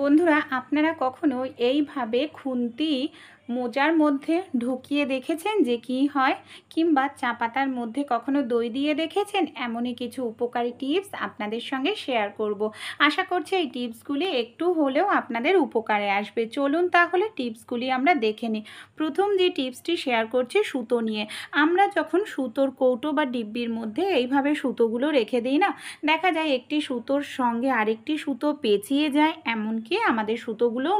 বন্ধুরা আপনারা কখনো এইভাবে খুন্তি মোজার মধ্যে ঢুকিয়ে দেখেছেন যে কি হয় কিংবা চা পাতার মধ্যে কখনো দই দিয়ে দেখেছেন এমনই কিছু উপকারী টিপস আপনাদের সঙ্গে শেয়ার করব আশা করছি এই টিপসগুলি একটু হলেও আপনাদের উপকারে আসবে চলুন তাহলে টিপসগুলি আমরা দেখে নিই প্রথম যে টিপসটি শেয়ার করছি সুতো নিয়ে আমরা যখন সুতোর কৌটো বা ডিব্বির মধ্যে এইভাবে সুতোগুলো রেখে দিই না দেখা যায় একটি সুতোর সঙ্গে আরেকটি সুতো পেঁচিয়ে যায় এমনকি আমাদের সুতোগুলোও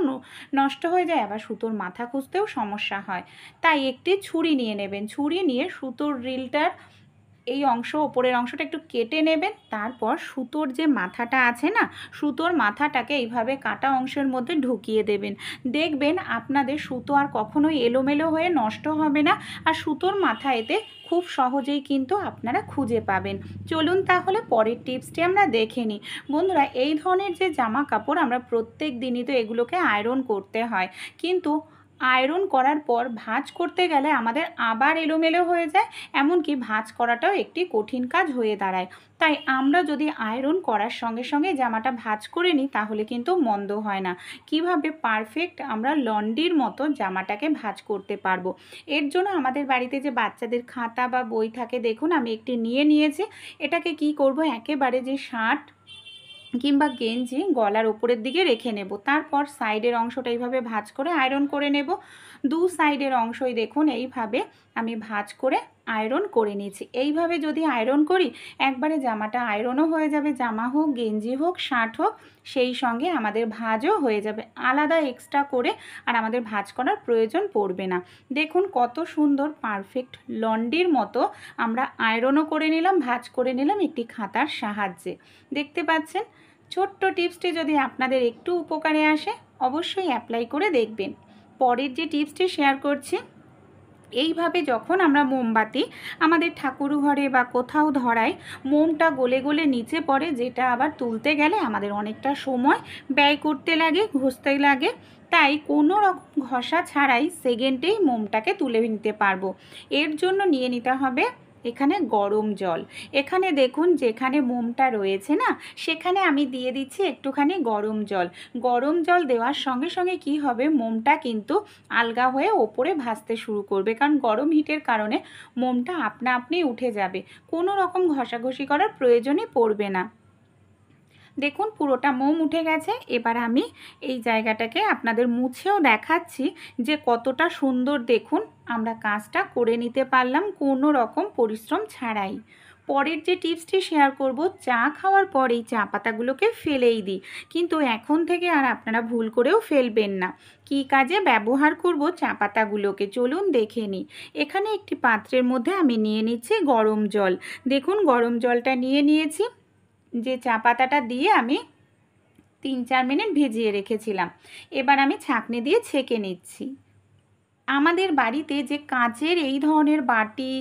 নষ্ট হয়ে যায় আবার সুতোর মাথা খুঁজতে করতেও সমস্যা হয় তাই একটি ছুরি নিয়ে নেবেন ছুরি নিয়ে সুতোর রিলটার এই অংশ ওপরের অংশটা একটু কেটে নেবেন তারপর সুতোর যে মাথাটা আছে না সুতোর মাথাটাকে এইভাবে কাটা অংশের মধ্যে ঢুকিয়ে দেবেন দেখবেন আপনাদের সুতো আর কখনোই এলোমেলো হয়ে নষ্ট হবে না আর সুতোর মাথা এতে খুব সহজেই কিন্তু আপনারা খুঁজে পাবেন চলুন তাহলে পরের টিপসটি আমরা দেখে নিই বন্ধুরা এই ধরনের যে জামা কাপড় আমরা প্রত্যেক দিনই তো এগুলোকে আয়রন করতে হয় কিন্তু আয়রন করার পর ভাঁজ করতে গেলে আমাদের আবার এলোমেলো হয়ে যায় এমনকি ভাঁজ করাটাও একটি কঠিন কাজ হয়ে দাঁড়ায় তাই আমরা যদি আয়রন করার সঙ্গে সঙ্গে জামাটা ভাঁজ করে নিই তাহলে কিন্তু মন্দ হয় না কিভাবে পারফেক্ট আমরা লন্ডির মতো জামাটাকে ভাঁজ করতে পারবো এর জন্য আমাদের বাড়িতে যে বাচ্চাদের খাতা বা বই থাকে দেখুন আমি একটি নিয়ে নিয়েছি এটাকে কি করব একেবারে যে শার্ট কিংবা গেঞ্জি গলার ওপরের দিকে রেখে নেব তারপর সাইডের অংশটা এইভাবে ভাঁজ করে আয়রন করে নেব দু সাইডের অংশই দেখুন এইভাবে আমি ভাঁজ করে আয়রন করে নিয়েছি এইভাবে যদি আয়রন করি একবারে জামাটা আয়রনও হয়ে যাবে জামা হোক গেঞ্জি হোক শার্ট হোক সেই সঙ্গে আমাদের ভাজও হয়ে যাবে আলাদা এক্সট্রা করে আর আমাদের ভাজ করার প্রয়োজন পড়বে না দেখুন কত সুন্দর পারফেক্ট লন্ডির মতো আমরা আয়রনও করে নিলাম ভাজ করে নিলাম একটি খাতার সাহায্যে দেখতে পাচ্ছেন ছোট্ট টিপসটি যদি আপনাদের একটু উপকারে আসে অবশ্যই অ্যাপ্লাই করে দেখবেন পরের যে টিপসটি শেয়ার করছি এইভাবে যখন আমরা মোমবাতি আমাদের ঠাকুর ঘরে বা কোথাও ধরাই মোমটা গলে গলে নিচে পড়ে যেটা আবার তুলতে গেলে আমাদের অনেকটা সময় ব্যয় করতে লাগে ঘষতে লাগে তাই কোনো রকম ঘষা ছাড়াই সেকেন্ডেই মোমটাকে তুলে নিতে পারবো এর জন্য নিয়ে নিতে হবে এখানে গরম জল এখানে দেখুন যেখানে মোমটা রয়েছে না সেখানে আমি দিয়ে দিচ্ছি একটুখানি গরম জল গরম জল দেওয়ার সঙ্গে সঙ্গে কি হবে মোমটা কিন্তু আলগা হয়ে ওপরে ভাসতে শুরু করবে কারণ গরম হিটের কারণে মোমটা আপনা আপনি উঠে যাবে কোনো রকম ঘষাঘষি করার প্রয়োজনই পড়বে না দেখুন পুরোটা মোম উঠে গেছে এবার আমি এই জায়গাটাকে আপনাদের মুছেও দেখাচ্ছি যে কতটা সুন্দর দেখুন আমরা কাজটা করে নিতে পারলাম কোনো রকম পরিশ্রম ছাড়াই পরের যে টিপসটি শেয়ার করব চা খাওয়ার পর এই চা পাতাগুলোকে ফেলেই দিই কিন্তু এখন থেকে আর আপনারা ভুল করেও ফেলবেন না কি কাজে ব্যবহার করব চা পাতাগুলোকে চলুন দেখে নিই এখানে একটি পাত্রের মধ্যে আমি নিয়ে নিচ্ছি গরম জল দেখুন গরম জলটা নিয়ে নিয়েছি যে চা পাতাটা দিয়ে আমি তিন চার মিনিট ভিজিয়ে রেখেছিলাম এবার আমি ছাঁকনি দিয়ে ছেঁকে নিচ্ছি আমাদের বাড়িতে যে কাঁচের এই ধরনের বাটি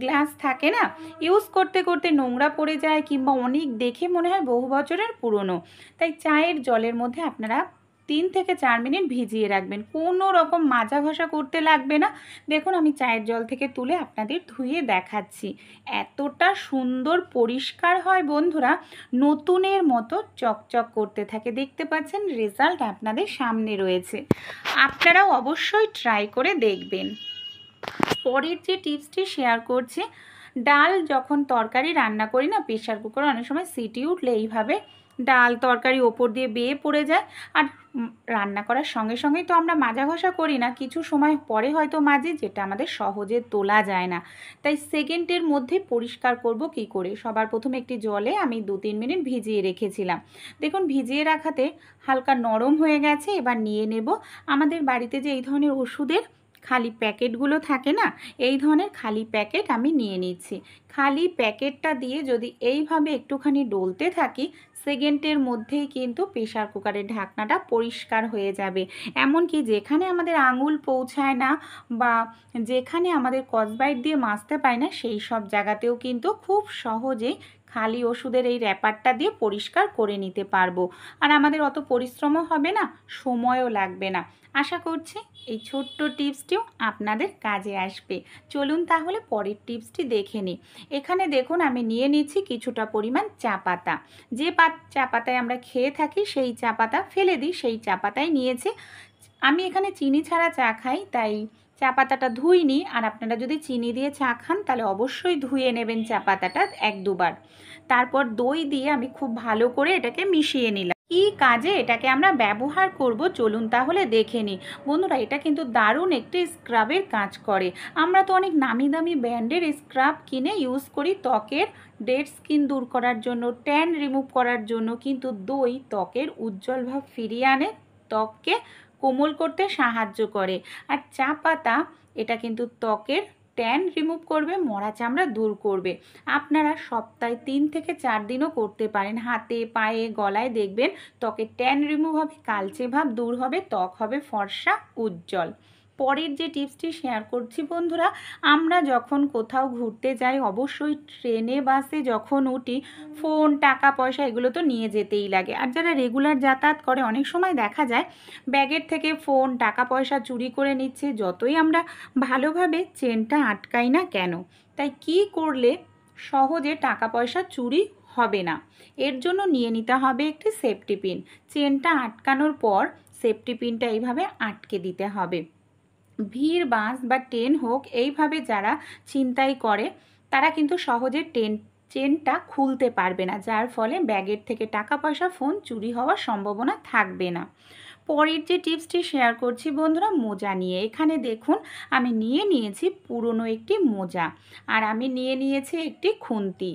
গ্লাস থাকে না ইউজ করতে করতে নোংরা পড়ে যায় কিংবা অনেক দেখে মনে হয় বহু বছরের পুরনো তাই চায়ের জলের মধ্যে আপনারা তিন থেকে চার মিনিট ভিজিয়ে রাখবেন কোনো রকম মাজা ঘষা করতে লাগবে না দেখুন আমি চায়ের জল থেকে তুলে আপনাদের ধুয়ে দেখাচ্ছি এতটা সুন্দর পরিষ্কার হয় বন্ধুরা নতুনের মতো চকচক করতে থাকে দেখতে পাচ্ছেন রেজাল্ট আপনাদের সামনে রয়েছে আপনারা অবশ্যই ট্রাই করে দেখবেন পরের যে টিপসটি শেয়ার করছি ডাল যখন তরকারি রান্না করি না প্রেশার কুকার অনেক সময় সিটি উঠলে এইভাবে ডাল তরকারি ওপর দিয়ে বেয়ে পড়ে যায় আর রান্না করার সঙ্গে সঙ্গেই তো আমরা মাজা ঘষা করি না কিছু সময় পরে হয়তো মাজি যেটা আমাদের সহজে তোলা যায় না তাই সেকেন্ডের মধ্যে পরিষ্কার করব কি করে সবার প্রথমে একটি জলে আমি দু তিন মিনিট ভিজিয়ে রেখেছিলাম দেখুন ভিজিয়ে রাখাতে হালকা নরম হয়ে গেছে এবার নিয়ে নেব আমাদের বাড়িতে যে এই ধরনের ওষুধের খালি প্যাকেটগুলো থাকে না এই ধরনের খালি প্যাকেট আমি নিয়ে নিচ্ছি খালি প্যাকেটটা দিয়ে যদি এইভাবে একটুখানি ডলতে থাকি সেকেন্ডের মধ্যেই কিন্তু প্রেশার কুকারের ঢাকনাটা পরিষ্কার হয়ে যাবে এমনকি যেখানে আমাদের আঙুল পৌঁছায় না বা যেখানে আমাদের কসবাইট দিয়ে মাজতে পায় না সেই সব জায়গাতেও কিন্তু খুব সহজেই খালি ওষুধের এই র্যাপারটা দিয়ে পরিষ্কার করে নিতে পারবো আর আমাদের অত পরিশ্রমও হবে না সময়ও লাগবে না আশা করছি এই ছোট্ট টিপসটিও আপনাদের কাজে আসবে চলুন তাহলে পরের টিপসটি দেখে নিই এখানে দেখুন আমি নিয়ে নিচ্ছি কিছুটা পরিমাণ চা পাতা যে পাত চা পাতায় আমরা খেয়ে থাকি সেই চা পাতা ফেলে দিই সেই চা পাতায় নিয়েছি আমি এখানে চিনি ছাড়া চা খাই তাই চা পাতাটা ধুইনি আর আপনারা যদি চিনি দিয়ে চা খান তাহলে অবশ্যই ধুয়ে নেবেন চা পাতাটা এক দুবার তারপর দই দিয়ে আমি খুব ভালো করে এটাকে মিশিয়ে নিলাম কি কাজে এটাকে আমরা ব্যবহার করব চলুন তাহলে দেখে নিই বন্ধুরা এটা কিন্তু দারুণ একটি স্ক্রাবের কাজ করে আমরা তো অনেক নামি দামি ব্র্যান্ডের স্ক্রাব কিনে ইউজ করি ত্বকের ডেড স্কিন দূর করার জন্য ট্যান রিমুভ করার জন্য কিন্তু দই ত্বকের উজ্জ্বল ভাব ফিরিয়ে আনে ত্বককে কোমল করতে সাহায্য করে আর চা পাতা এটা কিন্তু ত্বকের ট্যান রিমুভ করবে মরা চামড়া দূর করবে আপনারা সপ্তাহে তিন থেকে চার দিনও করতে পারেন হাতে পায়ে গলায় দেখবেন ত্বকের ট্যান রিমুভ হবে কালচে ভাব দূর হবে ত্বক হবে ফর্সা উজ্জ্বল পরের যে টিপসটি শেয়ার করছি বন্ধুরা আমরা যখন কোথাও ঘুরতে যাই অবশ্যই ট্রেনে বাসে যখন উঠি ফোন টাকা পয়সা এগুলো তো নিয়ে যেতেই লাগে আর যারা রেগুলার যাতায়াত করে অনেক সময় দেখা যায় ব্যাগের থেকে ফোন টাকা পয়সা চুরি করে নিচ্ছে যতই আমরা ভালোভাবে চেনটা আটকাই না কেন তাই কি করলে সহজে টাকা পয়সা চুরি হবে না এর জন্য নিয়ে নিতে হবে একটি সেফটি পিন চেনটা আটকানোর পর সেফটি পিনটা এইভাবে আটকে দিতে হবে ভিড় বাস বা ট্রেন হোক এইভাবে যারা চিন্তাই করে তারা কিন্তু সহজে ট্রেন চেনটা খুলতে পারবে না যার ফলে ব্যাগের থেকে টাকা পয়সা ফোন চুরি হওয়ার সম্ভাবনা থাকবে না পরের যে টিপসটি শেয়ার করছি বন্ধুরা মোজা নিয়ে এখানে দেখুন আমি নিয়ে নিয়েছি পুরনো একটি মোজা আর আমি নিয়ে নিয়েছি একটি খুন্তি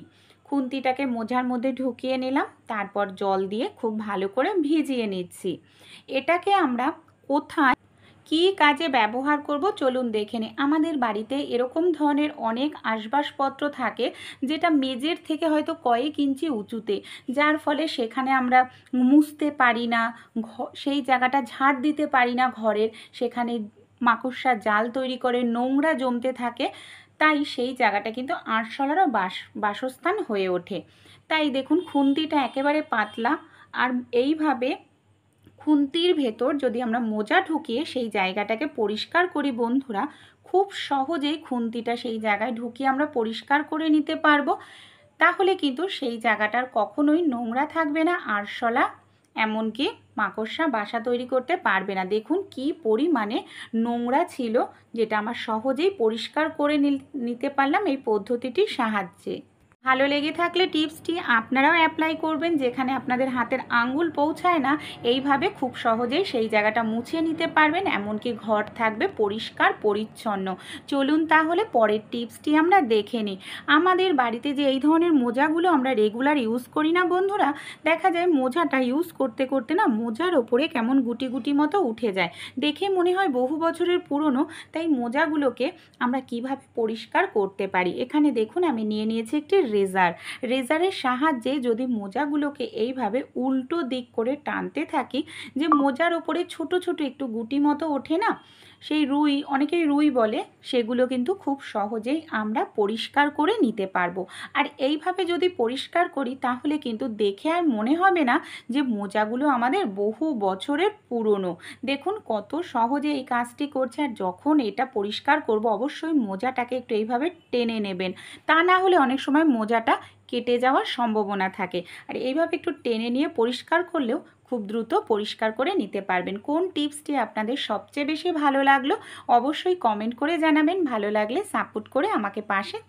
খুন্তিটাকে মোজার মধ্যে ঢুকিয়ে নিলাম তারপর জল দিয়ে খুব ভালো করে ভিজিয়ে নিচ্ছি এটাকে আমরা কোথায় কি কাজে ব্যবহার করব চলুন দেখে নিই আমাদের বাড়িতে এরকম ধরনের অনেক আসবাসপত্র থাকে যেটা মেজের থেকে হয়তো কয়েক ইঞ্চি উঁচুতে যার ফলে সেখানে আমরা মুছতে পারি না সেই জায়গাটা ঝাড় দিতে পারি না ঘরের সেখানে মাকড়সা জাল তৈরি করে নোংরা জমতে থাকে তাই সেই জায়গাটা কিন্তু আঁটশলারও বাস বাসস্থান হয়ে ওঠে তাই দেখুন খুন্তিটা একেবারে পাতলা আর এইভাবে খুন্তির ভেতর যদি আমরা মোজা ঢুকিয়ে সেই জায়গাটাকে পরিষ্কার করি বন্ধুরা খুব সহজেই খুন্তিটা সেই জায়গায় ঢুকিয়ে আমরা পরিষ্কার করে নিতে পারবো তাহলে কিন্তু সেই জায়গাটার কখনোই নোংরা থাকবে না আরশলা এমনকি মাকড়সা বাসা তৈরি করতে পারবে না দেখুন কি পরিমাণে নোংরা ছিল যেটা আমার সহজেই পরিষ্কার করে নিতে পারলাম এই পদ্ধতিটির সাহায্যে ভালো লেগে থাকলে টিপসটি আপনারাও অ্যাপ্লাই করবেন যেখানে আপনাদের হাতের আঙ্গুল পৌঁছায় না এইভাবে খুব সহজেই সেই জায়গাটা মুছে নিতে পারবেন এমনকি ঘর থাকবে পরিষ্কার পরিচ্ছন্ন চলুন তাহলে পরের টিপসটি আমরা দেখে নিই আমাদের বাড়িতে যে এই ধরনের মোজাগুলো আমরা রেগুলার ইউজ করি না বন্ধুরা দেখা যায় মোজাটা ইউজ করতে করতে না মোজার ওপরে কেমন গুটি গুটি মতো উঠে যায় দেখে মনে হয় বহু বছরের পুরনো তাই মোজাগুলোকে আমরা কিভাবে পরিষ্কার করতে পারি এখানে দেখুন আমি নিয়ে নিয়েছি একটি রেজার রেজারের সাহায্যে যদি মোজাগুলোকে এইভাবে উল্টো দিক করে টানতে থাকি যে মোজার ওপরে ছোট ছোট একটু গুটি মতো ওঠে না সেই রুই অনেকেই রুই বলে সেগুলো কিন্তু খুব সহজেই আমরা পরিষ্কার করে নিতে পারবো আর এইভাবে যদি পরিষ্কার করি তাহলে কিন্তু দেখে আর মনে হবে না যে মোজাগুলো আমাদের বহু বছরের পুরনো দেখুন কত সহজে এই কাজটি করছে আর যখন এটা পরিষ্কার করব অবশ্যই মোজাটাকে একটু এইভাবে টেনে নেবেন তা না হলে অনেক সময় মোজাটা কেটে যাওয়ার সম্ভাবনা থাকে আর এইভাবে একটু টেনে নিয়ে পরিষ্কার করলেও খুব দ্রুত পরিষ্কার করে নিতে পারবেন কোন টিপসটি আপনাদের সবচেয়ে বেশি ভালো লাগলো অবশ্যই কমেন্ট করে জানাবেন ভালো লাগলে সাপোর্ট করে আমাকে পাশে